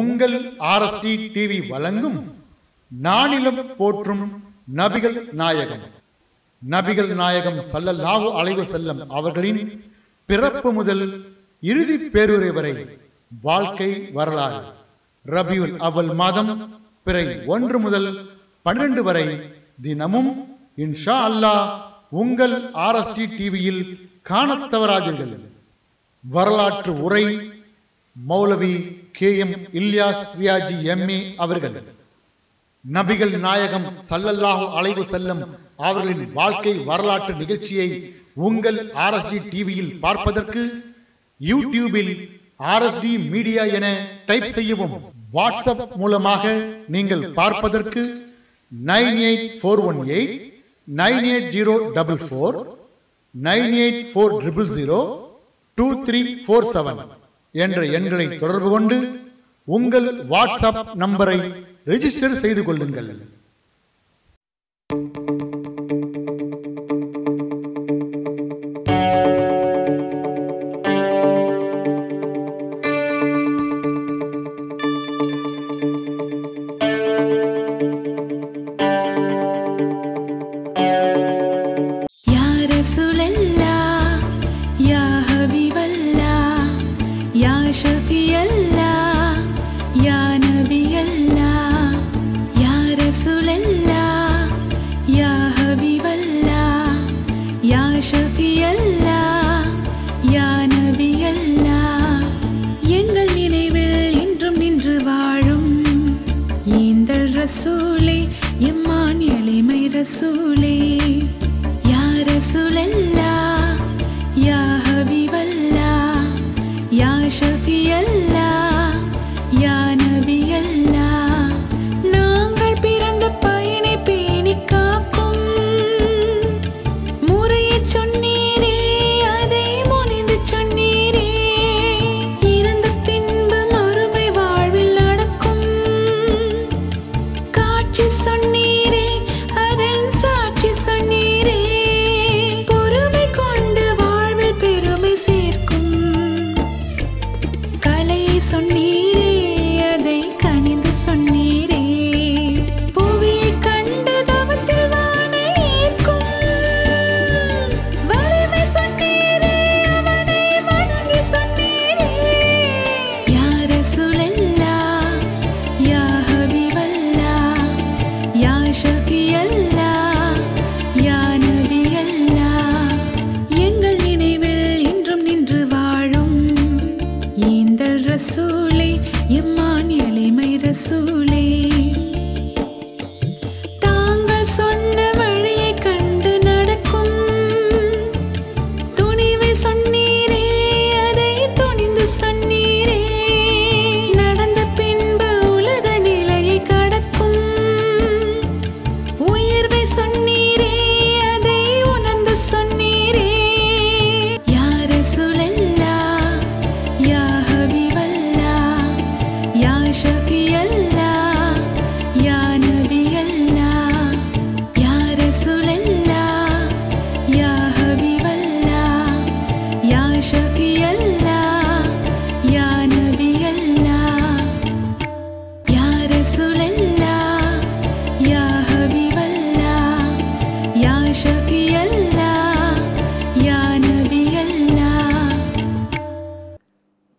உங்கள் RST TV வழங்கும் நானிலும் போற்றும் நபிகள் நாயகம் நபிகள் நாயகம் சல்லல்லாஹு அலைவு செல்லம் அவர்களின் பிறப்பு முதல் இறுதி பேருரை வரை வாழ்க்கை வரலாறு ரபியுல் அவல் மாதம் பிறை ஒன்று முதல் பன்னிரண்டு வரை தினமும் இன்ஷா அல்லாஹ் உங்கள் ஆர்எஸ்டி டிவியில் காணத்தவராதீர்கள் வரலாற்று உரை மௌலவி K M Ilyas Riyazi MA அவர்கள் நபிகள் நாயகம் சல்லல்லாஹு அலைவு செல்லும் அவர்களின் வாழ்க்கை வரலாற்று நிகழ்ச்சியை உங்கள் ஆர்எஸ்டி டிவியில் பார்ப்பதற்கு யூடியூபில் ஆர்எஸ்டி மீடியா என டைப் செய்யவும் வாட்ஸ்அப் மூலமாக நீங்கள் பார்ப்பதற்கு nine eight four one eight nine eight zero double four nine eight four triple zero two three four seven என்ற எண்களை தொடர்பு கொண்டு உங்கள் வாட்ஸ்அப் நம்பரை ரெஜிஸ்டர் செய்து கொள்ளுங்கள் याशपि अल्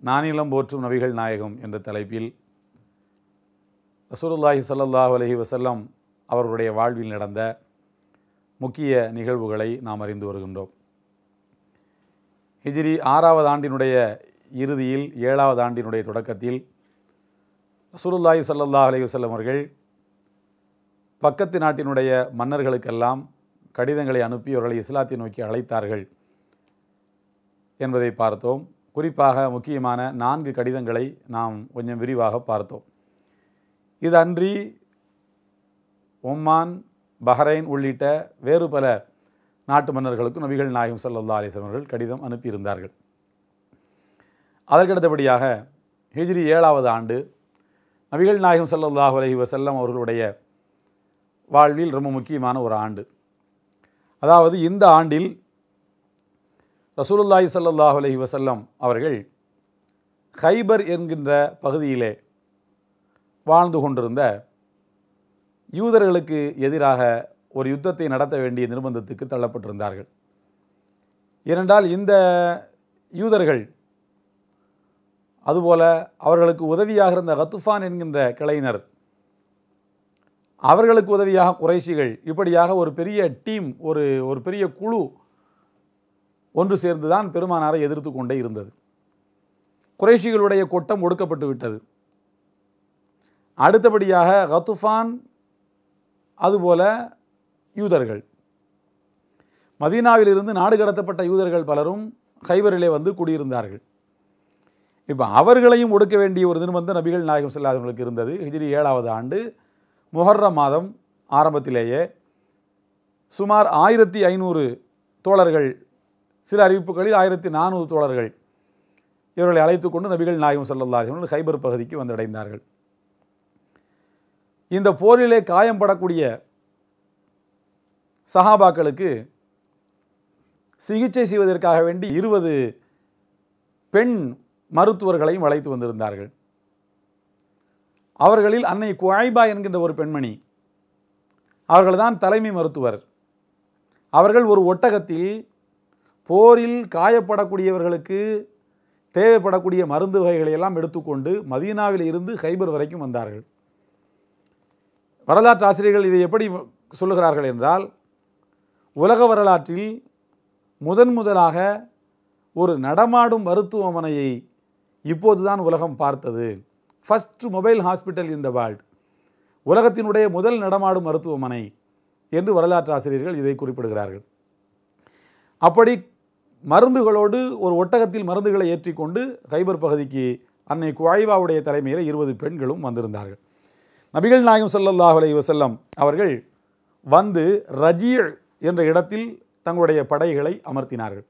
நானிலம் போற்றும் நபிகள் நாயகம் என்ற தலைப்பில் ரசூலுல்லாஹி சல்லாஹ் அலஹி வசல்லம் அவர்களுடைய வாழ்வில் நடந்த முக்கிய நிகழ்வுகளை நாம் அறிந்து வருகின்றோம் ஹிஜிரி ஆறாவது ஆண்டினுடைய இறுதியில் ஏழாவது ஆண்டினுடைய தொடக்கத்தில் ரசூலுல்லாஹி சல்லாஹ் அலஹி வசல்லம் அவர்கள் பக்கத்து நாட்டினுடைய மன்னர்களுக்கெல்லாம் கடிதங்களை அனுப்பி அவர்களை இஸ்லாத்தை நோக்கி அழைத்தார்கள் என்பதை பார்த்தோம் குறிப்பாக முக்கியமான நான்கு கடிதங்களை நாம் கொஞ்சம் விரிவாக பார்த்தோம் இது அன்றி ஒம்மான் பஹ்ரைன் உள்ளிட்ட வேறு பல நாட்டு மன்னர்களுக்கும் நபிகள் நாயகம் சல்லா அலிஸ்லாம் அவர்கள் கடிதம் அனுப்பியிருந்தார்கள் அதற்கடுத்தபடியாக ஹிஜ்ரி ஏழாவது ஆண்டு நபிகள் நாயகம் சல்லாஹ் அலஹி வசல்லம் அவர்களுடைய வாழ்வில் ரொம்ப முக்கியமான ஒரு ஆண்டு அதாவது இந்த ஆண்டில் ரசூலுல்லாய் சல்லாஹ் அலஹி வசல்லம் அவர்கள் ஹைபர் என்கின்ற பகுதியிலே வாழ்ந்து கொண்டிருந்த யூதர்களுக்கு எதிராக ஒரு யுத்தத்தை நடத்த வேண்டிய நிர்பந்தத்துக்கு தள்ளப்பட்டிருந்தார்கள் ஏனென்றால் இந்த யூதர்கள் அதுபோல அவர்களுக்கு உதவியாக இருந்த ஹத்துஃபான் என்கின்ற கிளையினர் அவர்களுக்கு உதவியாக குறைசிகள் இப்படியாக ஒரு பெரிய டீம் ஒரு ஒரு பெரிய குழு ஒன்று சேர்ந்துதான் பெருமானாரை எதிர்த்து கொண்டே இருந்தது குறைஷிகளுடைய கூட்டம் ஒடுக்கப்பட்டு விட்டது அடுத்தபடியாக ஹத்துஃபான் அதுபோல யூதர்கள் மதீனாவிலிருந்து நாடு கடத்தப்பட்ட யூதர்கள் பலரும் ஹைபரிலே வந்து குடியிருந்தார்கள் இப்போ அவர்களையும் ஒடுக்க வேண்டிய ஒரு நிர்பந்தம் நபிகள் நாயகம் செல்லாதவர்களுக்கு இருந்தது ஹிஜிரி ஏழாவது ஆண்டு முஹர்ர மாதம் ஆரம்பத்திலேயே சுமார் ஆயிரத்தி ஐநூறு தோழர்கள் சில அறிவிப்புகளில் ஆயிரத்தி நானூறு தோழர்கள் இவர்களை அழைத்து கொண்டு நபிகள் நாயகம் சல்லல்லா அவர்கள் ஹைபர் பகுதிக்கு வந்தடைந்தார்கள் இந்த போரிலே காயம் படக்கூடிய சஹாபாக்களுக்கு சிகிச்சை செய்வதற்காக வேண்டி இருபது பெண் மருத்துவர்களையும் அழைத்து வந்திருந்தார்கள் அவர்களில் அன்னை குவாய்பா என்கின்ற ஒரு பெண்மணி அவர்கள்தான் தலைமை மருத்துவர் அவர்கள் ஒரு ஒட்டகத்தில் போரில் காயப்படக்கூடியவர்களுக்கு தேவைப்படக்கூடிய மருந்து வகைகளை எல்லாம் எடுத்துக்கொண்டு மதீனாவில் இருந்து ஹைபர் வரைக்கும் வந்தார்கள் வரலாற்று ஆசிரியர்கள் இதை எப்படி சொல்லுகிறார்கள் என்றால் உலக வரலாற்றில் முதன் முதலாக ஒரு நடமாடும் மருத்துவமனையை இப்போது தான் உலகம் பார்த்தது ஃபஸ்ட் மொபைல் ஹாஸ்பிட்டல் இந்த வேர்ல்டு உலகத்தினுடைய முதல் நடமாடும் மருத்துவமனை என்று வரலாற்று ஆசிரியர்கள் இதை குறிப்பிடுகிறார்கள் அப்படி மருந்துகளோடு ஒரு ஒட்டகத்தில் மருந்துகளை ஏற்றிக்கொண்டு ஹைபர் பகுதிக்கு அன்னை குவாய்வாவுடைய தலைமையில் இருபது பெண்களும் வந்திருந்தார்கள் நபிகள் நாயகம் சல்லல்லாஹ் அலி வசல்லம் அவர்கள் வந்து ரஜீழ் என்ற இடத்தில் தங்களுடைய படைகளை அமர்த்தினார்கள்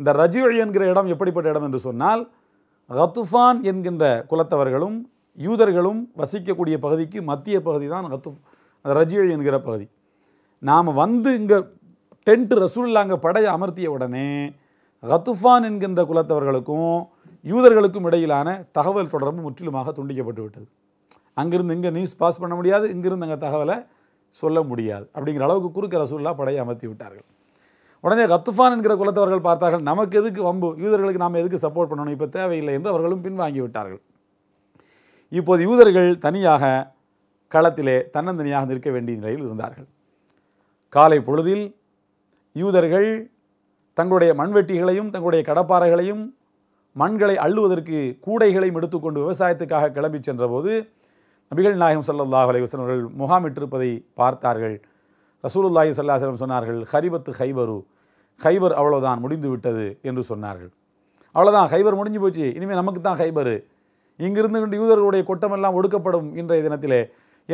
இந்த ரஜீழ் என்கிற இடம் எப்படிப்பட்ட இடம் என்று சொன்னால் ஹத்துஃபான் என்கின்ற குலத்தவர்களும் யூதர்களும் வசிக்கக்கூடிய பகுதிக்கு மத்திய பகுதி தான் ஹத்துஃப் ரஜீழ் என்கிற பகுதி நாம் வந்து இங்கே டென்ட் ரசூல்லாங்க படையை அமர்த்திய உடனே ஹத்துஃபான் என்கின்ற குலத்தவர்களுக்கும் யூதர்களுக்கும் இடையிலான தகவல் தொடர்பு முற்றிலுமாக துண்டிக்கப்பட்டு விட்டது அங்கிருந்து இங்கே நியூஸ் பாஸ் பண்ண முடியாது இங்கிருந்து அங்கே தகவலை சொல்ல முடியாது அப்படிங்கிற அளவுக்கு குறுக்க ரசூல்லா படையை அமர்த்தி விட்டார்கள் உடனே ரத்துஃபான் என்கிற குலத்தவர்கள் பார்த்தார்கள் நமக்கு எதுக்கு வம்பு யூதர்களுக்கு நாம் எதுக்கு சப்போர்ட் பண்ணணும் இப்போ தேவையில்லை என்று அவர்களும் பின்வாங்கி விட்டார்கள் இப்போது யூதர்கள் தனியாக களத்திலே தன்னந்தனியாக நிற்க வேண்டிய நிலையில் இருந்தார்கள் காலை பொழுதில் யூதர்கள் தங்களுடைய மண்வெட்டிகளையும் தங்களுடைய கடப்பாறைகளையும் மண்களை அள்ளுவதற்கு கூடைகளையும் எடுத்துக்கொண்டு விவசாயத்துக்காக கிளம்பி சென்றபோது நபிகள் நாயகம் சல்லாஹ் அலைவசன் அவர்கள் முகாமிட்டிருப்பதை பார்த்தார்கள் ரசூலுல்லாஹி சல்லாஹம் சொன்னார்கள் ஹரிபத்து ஹைபரு ஹைபர் அவ்வளோதான் முடிந்து விட்டது என்று சொன்னார்கள் அவ்வளோதான் ஹைபர் முடிஞ்சு போச்சு இனிமேல் நமக்கு தான் ஹைபரு இங்கிருந்து கொண்டு யூதர்களுடைய கொட்டமெல்லாம் ஒடுக்கப்படும் இன்றைய தினத்திலே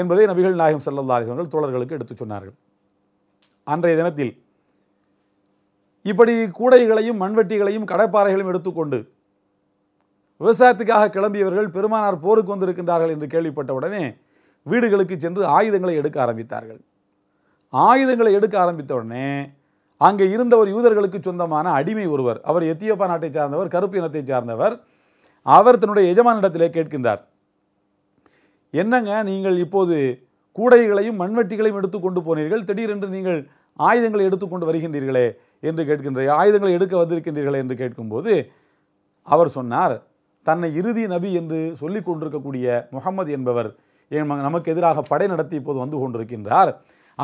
என்பதை நபிகள் நாயகம் சல்லா அலிஸ்வர்கள் தோழர்களுக்கு எடுத்து சொன்னார்கள் அன்றைய தினத்தில் இப்படி கூடைகளையும் மண்வெட்டிகளையும் கடப்பாறைகளையும் எடுத்துக்கொண்டு விவசாயத்துக்காக கிளம்பியவர்கள் பெருமானார் போருக்கு வந்திருக்கின்றார்கள் என்று கேள்விப்பட்ட உடனே வீடுகளுக்கு சென்று ஆயுதங்களை எடுக்க ஆரம்பித்தார்கள் ஆயுதங்களை எடுக்க ஆரம்பித்த உடனே அங்கே இருந்தவர் யூதர்களுக்கு சொந்தமான அடிமை ஒருவர் அவர் எத்தியோப்பா நாட்டை சார்ந்தவர் கருப்பு இனத்தை சார்ந்தவர் அவர் தன்னுடைய எஜமானிடத்திலே கேட்கின்றார் என்னங்க நீங்கள் இப்போது கூடைகளையும் மண்வெட்டிகளையும் எடுத்துக்கொண்டு போனீர்கள் திடீரென்று நீங்கள் ஆயுதங்களை எடுத்துக்கொண்டு வருகின்றீர்களே என்று கேட்கின்ற ஆயுதங்களை எடுக்க வந்திருக்கின்றீர்கள் என்று கேட்கும்போது அவர் சொன்னார் தன்னை இறுதி நபி என்று சொல்லி கொண்டிருக்கக்கூடிய முகமது என்பவர் நமக்கு எதிராக படை நடத்தி இப்போது வந்து கொண்டிருக்கின்றார்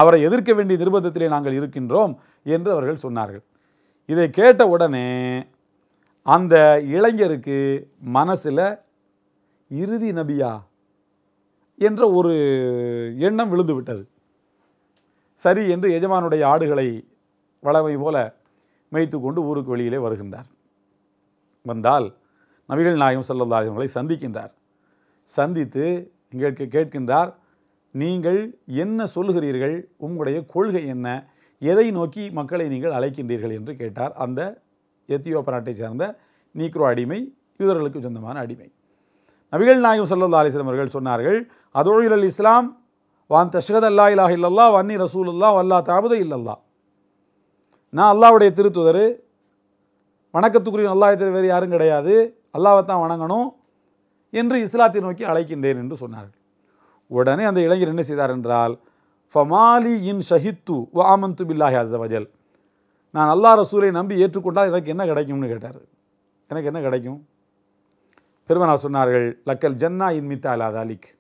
அவரை எதிர்க்க வேண்டிய நிர்பந்தத்திலே நாங்கள் இருக்கின்றோம் என்று அவர்கள் சொன்னார்கள் இதை கேட்ட உடனே அந்த இளைஞருக்கு மனசில் இறுதி நபியா என்ற ஒரு எண்ணம் விழுந்து விட்டது சரி என்று எஜமானுடைய ஆடுகளை வளவை போல மேய்த்து கொண்டு ஊருக்கு வெளியிலே வருகின்றார் வந்தால் நபிகள் நாயகம் சல்லல்லா அவர்களை சந்திக்கின்றார் சந்தித்து கேட்க கேட்கின்றார் நீங்கள் என்ன சொல்லுகிறீர்கள் உங்களுடைய கொள்கை என்ன எதை நோக்கி மக்களை நீங்கள் அழைக்கின்றீர்கள் என்று கேட்டார் அந்த எத்தியோப்பா நாட்டை சேர்ந்த நீக்ரோ அடிமை யூதர்களுக்கு சொந்தமான அடிமை நபிகள் நாயகம் சல்லா அலிஸ்லம் அவர்கள் சொன்னார்கள் அதோழில் இஸ்லாம் வான் தஷ்கத் அல்லா இலாஹ் இல்லல்லா வன்னி அல்லா வல்லா தாபுத இல்லல்லா நான் அல்லாவுடைய திருத்துதர் வணக்கத்துக்குரிய அல்லாஹ் தவிர வேறு யாரும் கிடையாது அல்லாவை தான் வணங்கணும் என்று இஸ்லாத்தை நோக்கி அழைக்கின்றேன் என்று சொன்னார்கள் உடனே அந்த இளைஞர் என்ன செய்தார் என்றால் ஃபமாலி இன் ஷஹித்து வாமந்து ஆமந்து பில்லாஹி அசவஜல் நான் அல்லா ரசூலை நம்பி ஏற்றுக்கொண்டால் எனக்கு என்ன கிடைக்கும்னு கேட்டார் எனக்கு என்ன கிடைக்கும் பெருமனா சொன்னார்கள் லக்கல் ஜன்னா இன் மித்தா அலா தாலிக்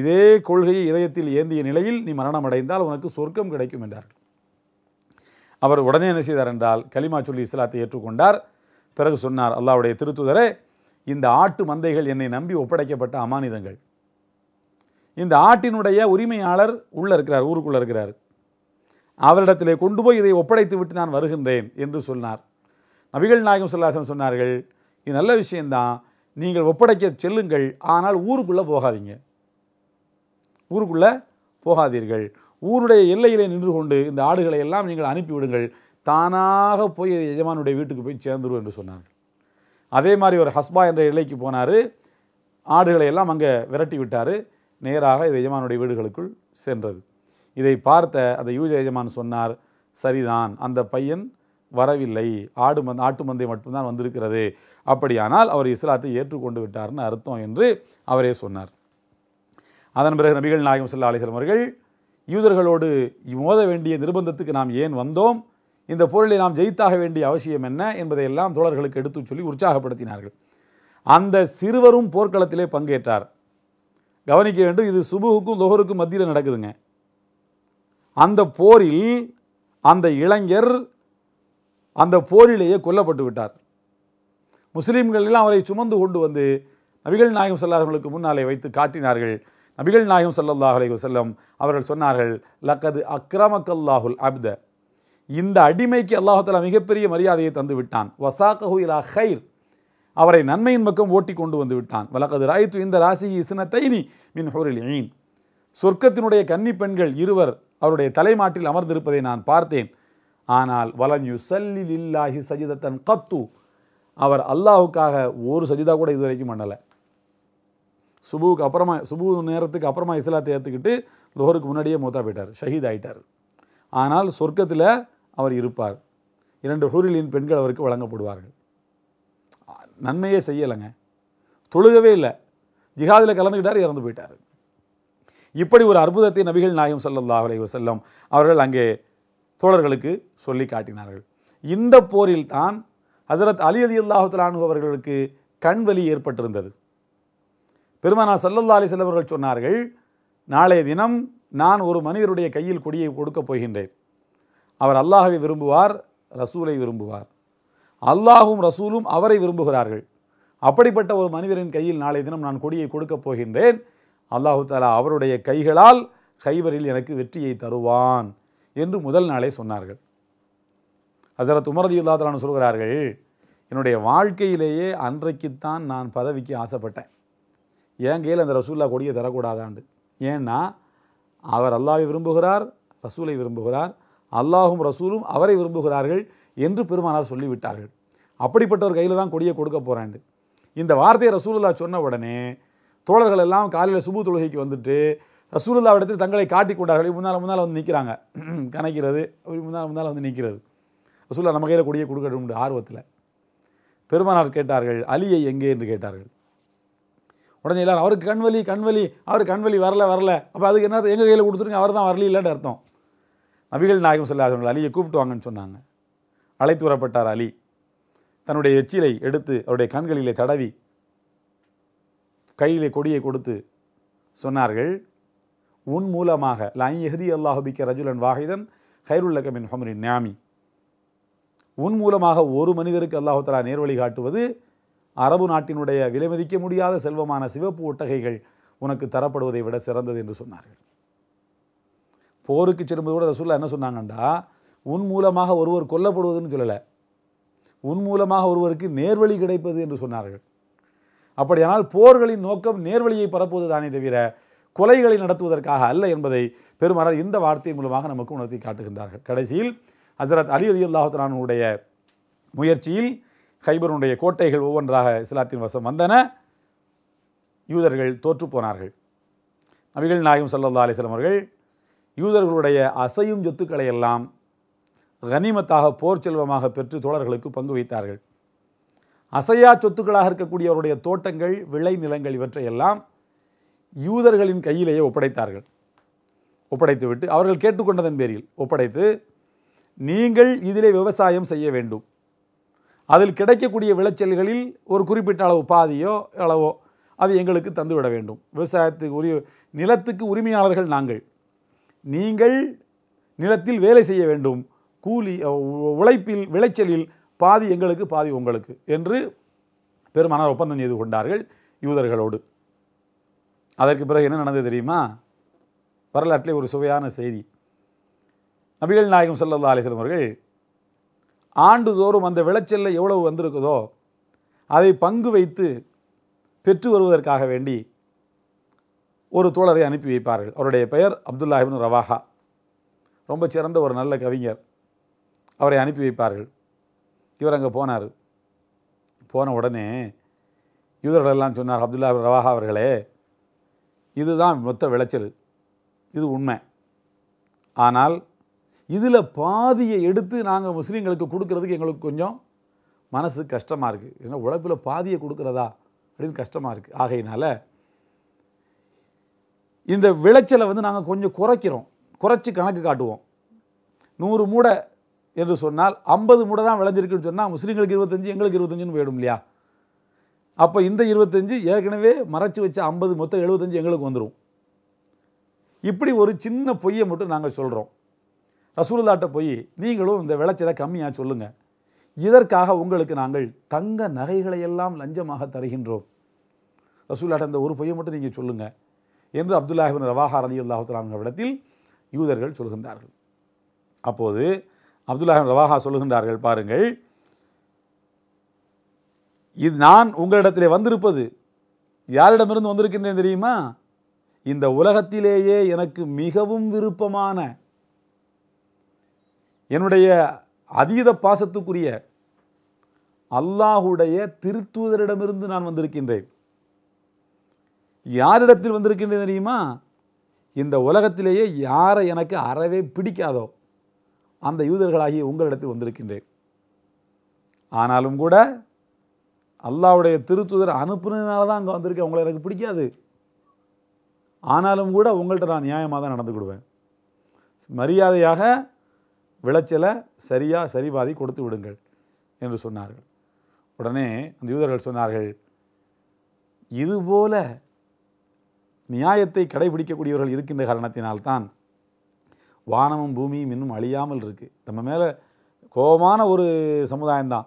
இதே கொள்கையை இதயத்தில் ஏந்திய நிலையில் நீ மரணம் அடைந்தால் உனக்கு சொர்க்கம் கிடைக்கும் என்றார்கள் அவர் உடனே என்ன செய்தார் என்றால் கலிமா சொல்லி இஸ்லாத்தை ஏற்றுக்கொண்டார் பிறகு சொன்னார் அல்லாவுடைய திருத்துதரே இந்த ஆட்டு மந்தைகள் என்னை நம்பி ஒப்படைக்கப்பட்ட அமானிதங்கள் இந்த ஆட்டினுடைய உரிமையாளர் உள்ளே இருக்கிறார் ஊருக்குள்ளே இருக்கிறார் அவரிடத்திலே கொண்டு போய் இதை ஒப்படைத்து விட்டு நான் வருகின்றேன் என்று சொன்னார் நபிகள் நாயகம் சொல்லாசன் சொன்னார்கள் இது நல்ல விஷயந்தான் நீங்கள் ஒப்படைக்க செல்லுங்கள் ஆனால் ஊருக்குள்ளே போகாதீங்க ஊருக்குள்ளே போகாதீர்கள் ஊருடைய எல்லையிலே நின்று கொண்டு இந்த ஆடுகளை எல்லாம் நீங்கள் அனுப்பிவிடுங்கள் தானாக போய் எஜமானுடைய வீட்டுக்கு போய் சேர்ந்துருவோம் என்று சொன்னார்கள் அதே மாதிரி ஒரு ஹஸ்பா என்ற எல்லைக்கு போனார் ஆடுகளை எல்லாம் அங்கே விரட்டி விட்டார் நேராக இது எஜமானுடைய வீடுகளுக்குள் சென்றது இதை பார்த்த அந்த யூஜ எஜமான் சொன்னார் சரிதான் அந்த பையன் வரவில்லை ஆடு மந்த் ஆட்டு மந்தை மட்டும்தான் வந்திருக்கிறது அப்படியானால் அவர் இஸ்லாத்தை ஏற்றுக்கொண்டு விட்டார்னு அர்த்தம் என்று அவரே சொன்னார் அதன் பிறகு நபிகள் நாயகம் சல்லா அலிஸ்லம் அவர்கள் யூதர்களோடு மோத வேண்டிய நிர்பந்தத்துக்கு நாம் ஏன் வந்தோம் இந்த பொருளை நாம் ஜெயித்தாக வேண்டிய அவசியம் என்ன என்பதையெல்லாம் தோழர்களுக்கு எடுத்து சொல்லி உற்சாகப்படுத்தினார்கள் அந்த சிறுவரும் போர்க்களத்திலே பங்கேற்றார் கவனிக்க வேண்டும் இது சுபுகுக்கும் லோகருக்கும் மத்தியில் நடக்குதுங்க அந்த போரில் அந்த இளைஞர் அந்த போரிலேயே கொல்லப்பட்டு விட்டார் முஸ்லீம்கள் எல்லாம் அவரை சுமந்து கொண்டு வந்து நபிகள் நாயகம் சொல்லாதவர்களுக்கு முன்னாலே வைத்து காட்டினார்கள் நபிகள் நாயும் சல்லல்லாஹ் அலி வசல்லம் அவர்கள் சொன்னார்கள் லக்கது அக்ரமக்கல்லாஹுல் அப்த இந்த அடிமைக்கு அல்லாஹால மிகப்பெரிய மரியாதையை தந்து விட்டான் வசாக்கஹு இலா ஹைர் அவரை நன்மையின் பக்கம் ஓட்டி கொண்டு வந்து விட்டான் வலக்கது ராய்த்து இந்த ராசி தைனி மின் ஹோரில் ஈன் சொர்க்கத்தினுடைய கன்னி பெண்கள் இருவர் அவருடைய தலைமாட்டில் அமர்ந்திருப்பதை நான் பார்த்தேன் ஆனால் வலன் சல்லில் இல்லாஹி சஜிதத்தன் கத்து அவர் அல்லாஹுக்காக ஒரு சஜிதா கூட இதுவரைக்கும் பண்ணலை சுபுவுக்கு அப்புறமா சுபு நேரத்துக்கு அப்புறமா இஸ்லாத்தை ஏற்றுக்கிட்டு லோகருக்கு முன்னாடியே மூத்தா போயிட்டார் ஷஹீத் ஆயிட்டார் ஆனால் சொர்க்கத்தில் அவர் இருப்பார் இரண்டு ஹூரிலின் பெண்கள் அவருக்கு வழங்கப்படுவார்கள் நன்மையே செய்யலைங்க தொழுகவே இல்லை ஜிஹாதில் கலந்துக்கிட்டார் இறந்து போயிட்டார் இப்படி ஒரு அற்புதத்தை நபிகள் நாயம் சல்லல்லா அலை வசல்லம் அவர்கள் அங்கே தோழர்களுக்கு சொல்லி காட்டினார்கள் இந்த போரில் தான் ஹசரத் அலி அதி அல்லாஹு அவர்களுக்கு கண்வலி ஏற்பட்டிருந்தது பெருமானா சல்லல்லா அலி செல்லவர்கள் சொன்னார்கள் நாளைய தினம் நான் ஒரு மனிதருடைய கையில் கொடியை கொடுக்கப் போகின்றேன் அவர் அல்லாஹவை விரும்புவார் ரசூலை விரும்புவார் அல்லாஹும் ரசூலும் அவரை விரும்புகிறார்கள் அப்படிப்பட்ட ஒரு மனிதரின் கையில் நாளைய தினம் நான் கொடியை கொடுக்கப் போகின்றேன் அல்லாஹு தாலா அவருடைய கைகளால் கைவரில் எனக்கு வெற்றியை தருவான் என்று முதல் நாளே சொன்னார்கள் ஹசரத் உமரதி இல்லாதலான்னு சொல்கிறார்கள் என்னுடைய வாழ்க்கையிலேயே அன்றைக்குத்தான் நான் பதவிக்கு ஆசைப்பட்டேன் என் கையில் அந்த ரசூல்லா கொடியை தரக்கூடாதாண்டு ஏன்னா அவர் அல்லாவை விரும்புகிறார் ரசூலை விரும்புகிறார் அல்லாஹும் ரசூலும் அவரை விரும்புகிறார்கள் என்று பெருமானார் சொல்லிவிட்டார்கள் அப்படிப்பட்டவர் கையில் தான் கொடியை கொடுக்க போகிறாண்டு இந்த வார்த்தையை ரசூலுல்லா சொன்ன உடனே தோழர்கள் எல்லாம் காலையில் சுபு தொழுகைக்கு வந்துட்டு ரசூலுல்லா இடத்தில் தங்களை காட்டி கொண்டார்கள் முன்னால் முன்னால் வந்து நிற்கிறாங்க கணக்கிறது அப்படி முன்னால் முன்னால் வந்து நிற்கிறது ரசூல்லா நம்ம கையில் கொடியை கொடுக்கணும் ஆர்வத்தில் பெருமானார் கேட்டார்கள் அலியை எங்கே என்று கேட்டார்கள் உடனே எல்லாரும் அவருக்கு கண்வலி கண்வலி அவர் கண்வலி வரல வரல அப்போ அதுக்கு என்ன எங்கள் கையில் கொடுத்துருங்க அவர் தான் வரலையில்லன்னு அர்த்தம் நபிகள் நாயகம் சொல்லாதவங்க அலியை கூப்பிட்டு வாங்கன்னு சொன்னாங்க அழைத்து வரப்பட்டார் அலி தன்னுடைய எச்சிலை எடுத்து அவருடைய கண்களிலே தடவி கையிலே கொடியை கொடுத்து சொன்னார்கள் உன் மூலமாக லாயி எஹதி அல்லாஹுபிக்க ரஜுலன் வாஹிதன் ஹைருல்லகமின் ஹமரின் ஞாமி உன் மூலமாக ஒரு மனிதருக்கு அல்லாஹு தலா நேர்வழி காட்டுவது அரபு நாட்டினுடைய விலைமதிக்க முடியாத செல்வமான சிவப்பு ஒட்டகைகள் உனக்கு தரப்படுவதை விட சிறந்தது என்று சொன்னார்கள் போருக்கு செல்லும்போது கூட ரசூல்லா என்ன சொன்னாங்கண்டா உன் மூலமாக ஒருவர் கொல்லப்படுவதுன்னு சொல்லலை உன் மூலமாக ஒருவருக்கு நேர்வழி கிடைப்பது என்று சொன்னார்கள் அப்படியானால் போர்களின் நோக்கம் நேர்வழியை பரப்புவது தானே தவிர கொலைகளை நடத்துவதற்காக அல்ல என்பதை பெருமாறார் இந்த வார்த்தை மூலமாக நமக்கு உணர்த்தி காட்டுகின்றார்கள் கடைசியில் ஹசரத் அலி அலி அல்லாஹானுடைய முயற்சியில் ஹைபருடைய கோட்டைகள் ஒவ்வொன்றாக இஸ்லாத்தின் வசம் வந்தன யூதர்கள் தோற்று போனார்கள் நபிகள் நாயகம் சல்லா அலிஸ்லம் அவர்கள் யூதர்களுடைய அசையும் சொத்துக்களை எல்லாம் கனிமத்தாக போர் செல்வமாக பெற்று தோழர்களுக்கு பங்கு வைத்தார்கள் அசையா சொத்துக்களாக இருக்கக்கூடிய அவருடைய தோட்டங்கள் விளை நிலங்கள் இவற்றையெல்லாம் யூதர்களின் கையிலேயே ஒப்படைத்தார்கள் ஒப்படைத்துவிட்டு அவர்கள் கேட்டுக்கொண்டதன் பேரில் ஒப்படைத்து நீங்கள் இதிலே விவசாயம் செய்ய வேண்டும் அதில் கிடைக்கக்கூடிய விளைச்சல்களில் ஒரு குறிப்பிட்ட அளவு பாதியோ அளவோ அது எங்களுக்கு தந்துவிட வேண்டும் விவசாயத்துக்கு உரிய நிலத்துக்கு உரிமையாளர்கள் நாங்கள் நீங்கள் நிலத்தில் வேலை செய்ய வேண்டும் கூலி உழைப்பில் விளைச்சலில் பாதி எங்களுக்கு பாதி உங்களுக்கு என்று பெருமான ஒப்பந்தம் செய்து கொண்டார்கள் யூதர்களோடு அதற்கு பிறகு என்ன நடந்தது தெரியுமா வரலாற்றிலே ஒரு சுவையான செய்தி நபிகள் நாயகம் சொல்லல்லா அலிஸ்லம் அவர்கள் ஆண்டுதோறும் அந்த விளைச்சலில் எவ்வளவு வந்திருக்குதோ அதை பங்கு வைத்து பெற்று வருவதற்காக வேண்டி ஒரு தோழரை அனுப்பி வைப்பார்கள் அவருடைய பெயர் அப்துல்லாஹிபின் ரவாஹா ரொம்ப சிறந்த ஒரு நல்ல கவிஞர் அவரை அனுப்பி வைப்பார்கள் இவர் அங்கே போனார் போன உடனே யூதர்களெல்லாம் சொன்னார் அப்துல்லா ரவாஹா அவர்களே இதுதான் மொத்த விளைச்சல் இது உண்மை ஆனால் இதில் பாதியை எடுத்து நாங்கள் முஸ்லீம்களுக்கு கொடுக்கறதுக்கு எங்களுக்கு கொஞ்சம் மனசு கஷ்டமாக இருக்குது ஏன்னா உழைப்பில் பாதியை கொடுக்குறதா அப்படின்னு கஷ்டமாக இருக்குது ஆகையினால் இந்த விளைச்சலை வந்து நாங்கள் கொஞ்சம் குறைக்கிறோம் குறைச்சி கணக்கு காட்டுவோம் நூறு மூடை என்று சொன்னால் ஐம்பது மூடை தான் விளைஞ்சிருக்குன்னு சொன்னால் முஸ்லீம்களுக்கு இருபத்தஞ்சி எங்களுக்கு இருபத்தஞ்சுன்னு போயிடும் இல்லையா அப்போ இந்த இருபத்தஞ்சி ஏற்கனவே மறைச்சி வச்ச ஐம்பது மொத்தம் எழுபத்தஞ்சு எங்களுக்கு வந்துடும் இப்படி ஒரு சின்ன பொய்யை மட்டும் நாங்கள் சொல்கிறோம் ரசூலுல்லாட்ட போய் நீங்களும் இந்த விளைச்சலை கம்மியாக சொல்லுங்கள் இதற்காக உங்களுக்கு நாங்கள் தங்க நகைகளை எல்லாம் லஞ்சமாக தருகின்றோம் ரசூலாட்ட இந்த ஒரு பொய்யை மட்டும் நீங்கள் சொல்லுங்கள் என்று அப்துல்லாஹிபின் ரவாஹா அலி அல்லாஹுத்தலாங்க இடத்தில் யூதர்கள் சொல்கின்றார்கள் அப்போது அப்துல்லாஹிபின் ரவாஹா சொல்லுகின்றார்கள் பாருங்கள் இது நான் உங்களிடத்திலே வந்திருப்பது யாரிடமிருந்து வந்திருக்கின்றேன் தெரியுமா இந்த உலகத்திலேயே எனக்கு மிகவும் விருப்பமான என்னுடைய அதீத பாசத்துக்குரிய அல்லாஹுடைய திருத்தூதரிடமிருந்து நான் வந்திருக்கின்றேன் யாரிடத்தில் வந்திருக்கின்றேன் தெரியுமா இந்த உலகத்திலேயே யாரை எனக்கு அறவே பிடிக்காதோ அந்த யூதர்களாகிய உங்களிடத்தில் வந்திருக்கின்றேன் ஆனாலும் கூட அல்லாவுடைய திருத்துதர் அனுப்புனதுனால தான் அங்கே வந்திருக்கேன் உங்களை எனக்கு பிடிக்காது ஆனாலும் கூட உங்கள்கிட்ட நான் நியாயமாக தான் நடந்துக்கிடுவேன் மரியாதையாக விளைச்சலை சரியாக சரிபாதி கொடுத்து விடுங்கள் என்று சொன்னார்கள் உடனே அந்த யூதர்கள் சொன்னார்கள் இதுபோல நியாயத்தை கடைபிடிக்கக்கூடியவர்கள் இருக்கின்ற காரணத்தினால்தான் வானமும் பூமியும் இன்னும் அழியாமல் இருக்குது நம்ம மேலே கோபமான ஒரு சமுதாயம் தான்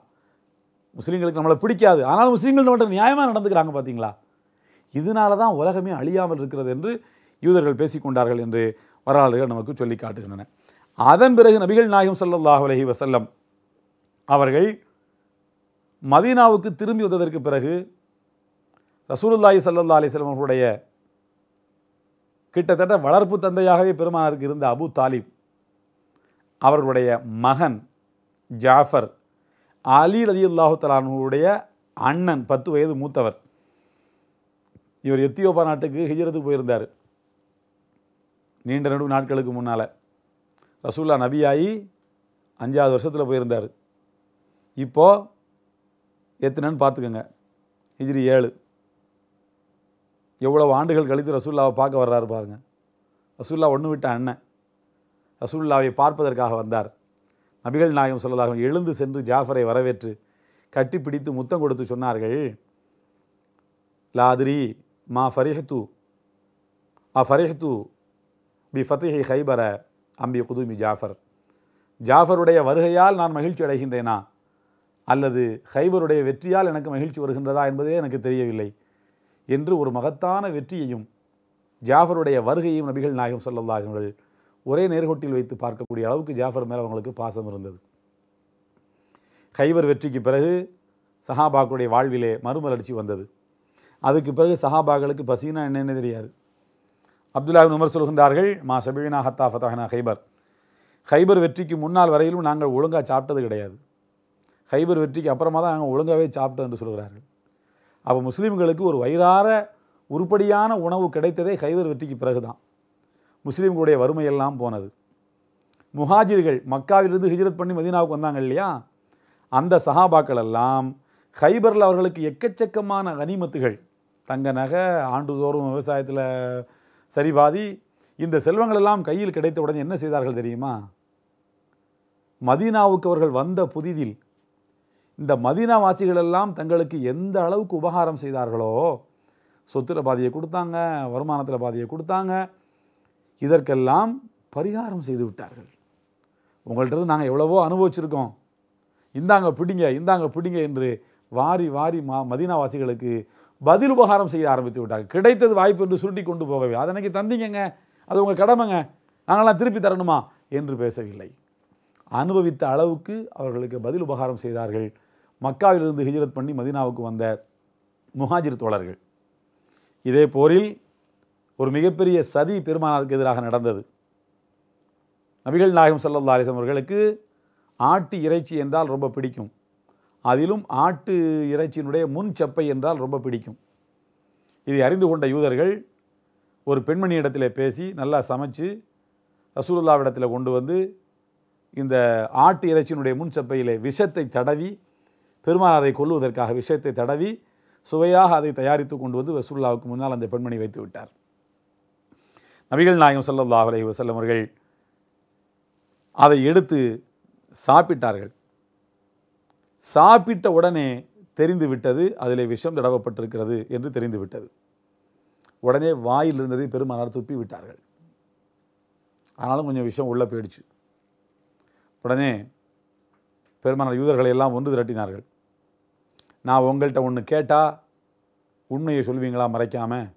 முஸ்லீம்களுக்கு நம்மளை பிடிக்காது ஆனால் முஸ்லீம்கள் மட்டும் நியாயமாக நடந்துக்கிறாங்க பார்த்தீங்களா இதனால தான் உலகமே அழியாமல் இருக்கிறது என்று யூதர்கள் பேசிக்கொண்டார்கள் என்று வரலாறுகள் நமக்கு சொல்லி காட்டுகின்றன அதன் பிறகு நபிகள் நாயகம் சல்லாஹ் அலஹி வசல்லம் அவர்கள் மதீனாவுக்கு திரும்பி வந்ததற்கு பிறகு ரசூலுல்லாஹி சல்லா அலிஸ்லம் அவர்களுடைய கிட்டத்தட்ட வளர்ப்பு தந்தையாகவே பெருமானாருக்கு இருந்த அபு தாலிப் அவர்களுடைய மகன் ஜாஃபர் அலி அலி அல்லாஹு தலானுடைய அண்ணன் பத்து வயது மூத்தவர் இவர் எத்தியோப்பா நாட்டுக்கு ஹிஜரத்துக்கு போயிருந்தார் நீண்ட நடு நாட்களுக்கு முன்னால் ரசூல்லா நபியாகி அஞ்சாவது வருஷத்தில் போயிருந்தார் இப்போது எத்தனைன்னு பார்த்துக்கோங்க இஜிரி ஏழு எவ்வளோ ஆண்டுகள் கழித்து ரசூல்லாவை பார்க்க வர்றாரு பாருங்கள் ரசூல்லா ஒன்று விட்ட அண்ணன் ரசூல்லாவை பார்ப்பதற்காக வந்தார் நபிகள் நாயகம் சொல்லதாக எழுந்து சென்று ஜாஃபரை வரவேற்று கட்டி பிடித்து முத்தம் கொடுத்து சொன்னார்கள் லாதிரி மா ஃபரிஹத்து ஆ ஃபரிஹத்து பி ஃபத்திஹை ஹைபரை அம்பி குதுமி ஜாஃபர் ஜாஃபருடைய வருகையால் நான் மகிழ்ச்சி அடைகின்றேனா அல்லது ஹைபருடைய வெற்றியால் எனக்கு மகிழ்ச்சி வருகின்றதா என்பதே எனக்கு தெரியவில்லை என்று ஒரு மகத்தான வெற்றியையும் ஜாஃபருடைய வருகையும் நபிகள் நாயகம் சொல்லல்லாஸ் ஒரே நேர்கொட்டில் வைத்து பார்க்கக்கூடிய அளவுக்கு ஜாஃபர் மேலே அவங்களுக்கு பாசம் இருந்தது கைவர் வெற்றிக்கு பிறகு சஹாபாக்களுடைய வாழ்விலே மறுமலர்ச்சி வந்தது அதுக்கு பிறகு சஹாபாக்களுக்கு பசினா என்னென்னு தெரியாது அப்துல்லாவின் உமர் சொல்கின்றார்கள் மா சபினா ஹத்தா ஃபத்தஹனா ஹைபர் ஹைபர் வெற்றிக்கு முன்னால் வரையிலும் நாங்கள் ஒழுங்காக சாப்பிட்டது கிடையாது ஹைபர் வெற்றிக்கு அப்புறமா தான் நாங்கள் ஒழுங்காகவே சாப்பிட்டோம் என்று சொல்கிறார்கள் அப்போ முஸ்லீம்களுக்கு ஒரு வயிறார உருப்படியான உணவு கிடைத்ததே ஹைபர் வெற்றிக்கு பிறகு தான் முஸ்லீம்களுடைய வறுமையெல்லாம் போனது முஹாஜிர்கள் மக்காவிலிருந்து ஹிஜ்ரத் பண்ணி மதீனாவுக்கு வந்தாங்க இல்லையா அந்த சஹாபாக்கள் எல்லாம் ஹைபரில் அவர்களுக்கு எக்கச்சக்கமான கனிமத்துகள் தங்க நகை ஆண்டுதோறும் விவசாயத்தில் சரி பாதி இந்த செல்வங்கள் எல்லாம் கையில் கிடைத்தவுடன் என்ன செய்தார்கள் தெரியுமா மதீனாவுக்கு அவர்கள் வந்த புதிதில் இந்த மதீனா வாசிகள் எல்லாம் தங்களுக்கு எந்த அளவுக்கு உபகாரம் செய்தார்களோ சொத்துல பாதியை கொடுத்தாங்க வருமானத்தில் பாதியை கொடுத்தாங்க இதற்கெல்லாம் பரிகாரம் செய்து விட்டார்கள் உங்கள்கிட்ட நாங்கள் எவ்வளவோ அனுபவிச்சிருக்கோம் இந்தாங்க பிடிங்க இந்தாங்க பிடிங்க என்று வாரி வாரி மா மதீனாவாசிகளுக்கு பதில் உபகாரம் செய்ய ஆரம்பித்து விட்டார்கள் கிடைத்தது வாய்ப்பு என்று சுருட்டி கொண்டு போகவே அதனைக்கு தந்திங்கங்க அது உங்கள் கடமைங்க நாங்களாம் திருப்பி தரணுமா என்று பேசவில்லை அனுபவித்த அளவுக்கு அவர்களுக்கு பதில் உபகாரம் செய்தார்கள் மக்காவிலிருந்து ஹிஜ்ரத் பண்ணி மதினாவுக்கு வந்த முஹாஜிர் தோழர்கள் இதே போரில் ஒரு மிகப்பெரிய சதி பெருமானாருக்கு எதிராக நடந்தது நபிகள் நாயகம் சல்லா அலிசம் அவர்களுக்கு ஆட்டு இறைச்சி என்றால் ரொம்ப பிடிக்கும் அதிலும் ஆட்டு இறைச்சியினுடைய முன் செப்பை என்றால் ரொம்ப பிடிக்கும் இதை அறிந்து கொண்ட யூதர்கள் ஒரு பெண்மணி இடத்துல பேசி நல்லா சமைச்சு இடத்துல கொண்டு வந்து இந்த ஆட்டு இறைச்சியினுடைய முன் செப்பையிலே விஷத்தை தடவி பெருமானாரை கொல்லுவதற்காக விஷயத்தை தடவி சுவையாக அதை தயாரித்து கொண்டு வந்து வசூல்லாவுக்கு முன்னால் அந்த பெண்மணி வைத்து விட்டார் நபிகள் நாயகம் சல்லாஹ் அலை வசல்லம் அதை எடுத்து சாப்பிட்டார்கள் சாப்பிட்ட உடனே தெரிந்து விட்டது அதில் விஷம் தடவப்பட்டிருக்கிறது என்று தெரிந்து விட்டது உடனே வாயில் இருந்ததை பெருமானார் துப்பி விட்டார்கள் ஆனாலும் கொஞ்சம் விஷம் உள்ளே போயிடுச்சு உடனே பெருமானார் யூதர்களை எல்லாம் ஒன்று திரட்டினார்கள் நான் உங்கள்கிட்ட ஒன்று கேட்டால் உண்மையை சொல்வீங்களா மறைக்காமல்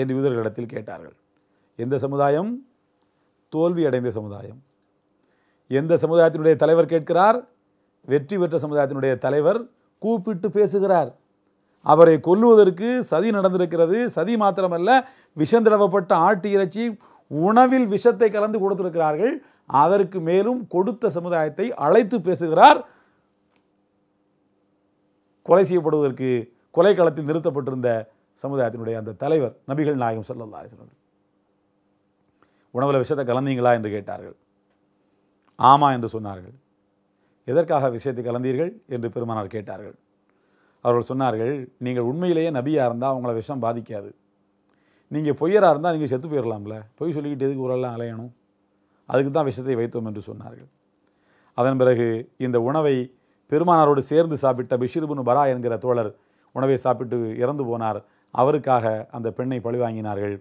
என்று யூதர்களிடத்தில் கேட்டார்கள் எந்த சமுதாயம் தோல்வி அடைந்த சமுதாயம் எந்த சமுதாயத்தினுடைய தலைவர் கேட்கிறார் வெற்றி பெற்ற சமுதாயத்தினுடைய தலைவர் கூப்பிட்டு பேசுகிறார் அவரை கொல்லுவதற்கு சதி நடந்திருக்கிறது சதி மாத்திரமல்ல விஷம் ஆட்டு இறைச்சி உணவில் விஷத்தை கலந்து கொடுத்திருக்கிறார்கள் அதற்கு மேலும் கொடுத்த சமுதாயத்தை அழைத்து பேசுகிறார் கொலை செய்யப்படுவதற்கு கொலை களத்தில் நிறுத்தப்பட்டிருந்த சமுதாயத்தினுடைய அந்த தலைவர் நபிகள் நாயகம் சொல்லல்லா உணவில் விஷத்தை கலந்தீங்களா என்று கேட்டார்கள் ஆமாம் என்று சொன்னார்கள் எதற்காக விஷயத்தை கலந்தீர்கள் என்று பெருமானார் கேட்டார்கள் அவர்கள் சொன்னார்கள் நீங்கள் உண்மையிலேயே நபியாக இருந்தால் உங்களை விஷம் பாதிக்காது நீங்கள் பொய்யராக இருந்தால் நீங்கள் செத்து போயிடலாம்ல பொய் சொல்லிக்கிட்டு எதுக்கு உரெல்லாம் அலையணும் அதுக்கு தான் விஷத்தை வைத்தோம் என்று சொன்னார்கள் அதன் பிறகு இந்த உணவை பெருமானாரோடு சேர்ந்து சாப்பிட்ட பிஷிர்புனு பரா என்கிற தோழர் உணவை சாப்பிட்டு இறந்து போனார் அவருக்காக அந்த பெண்ணை பழிவாங்கினார்கள்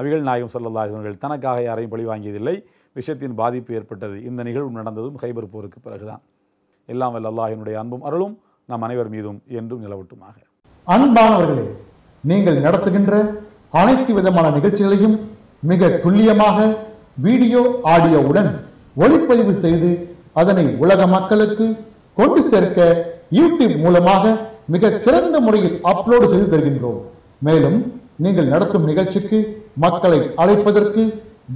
நபிகள் நாயகம் சொல்லல்லா தனக்காக யாரையும் பழிவாங்கியதில்லை விஷத்தின் பாதிப்பு ஏற்பட்டது இந்த நிகழ்வு நடந்ததும் ஹைபர் போருக்கு பிறகுதான் எல்லாம் வல்ல அல்லாஹினுடைய அன்பும் அருளும் நம் அனைவர் மீதும் என்றும் நிலவட்டுமாக அன்பானவர்களே நீங்கள் நடத்துகின்ற அனைத்து விதமான நிகழ்ச்சிகளையும் மிக துல்லியமாக வீடியோ ஆடியோவுடன் ஒளிப்பதிவு செய்து அதனை உலக மக்களுக்கு கொண்டு சேர்க்க யூடியூப் மூலமாக மிக சிறந்த முறையில் அப்லோடு செய்து தருகின்றோம் மேலும் நீங்கள் நடத்தும் நிகழ்ச்சிக்கு மக்களை அழைப்பதற்கு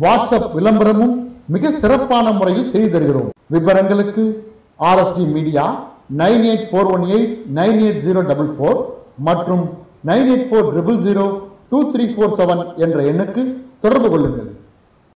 வாட்ஸ்அப் விளம்பரமும் மிக சிறப்பான முறையில் செய்து தருகிறோம் விவரங்களுக்கு RST media nine eight four one eight nine eight zero double four மற்றும் nine eight four triple zero two three four seven என்ற எண்ணுக்கு தொடர்பு கொள்ளுங்கள்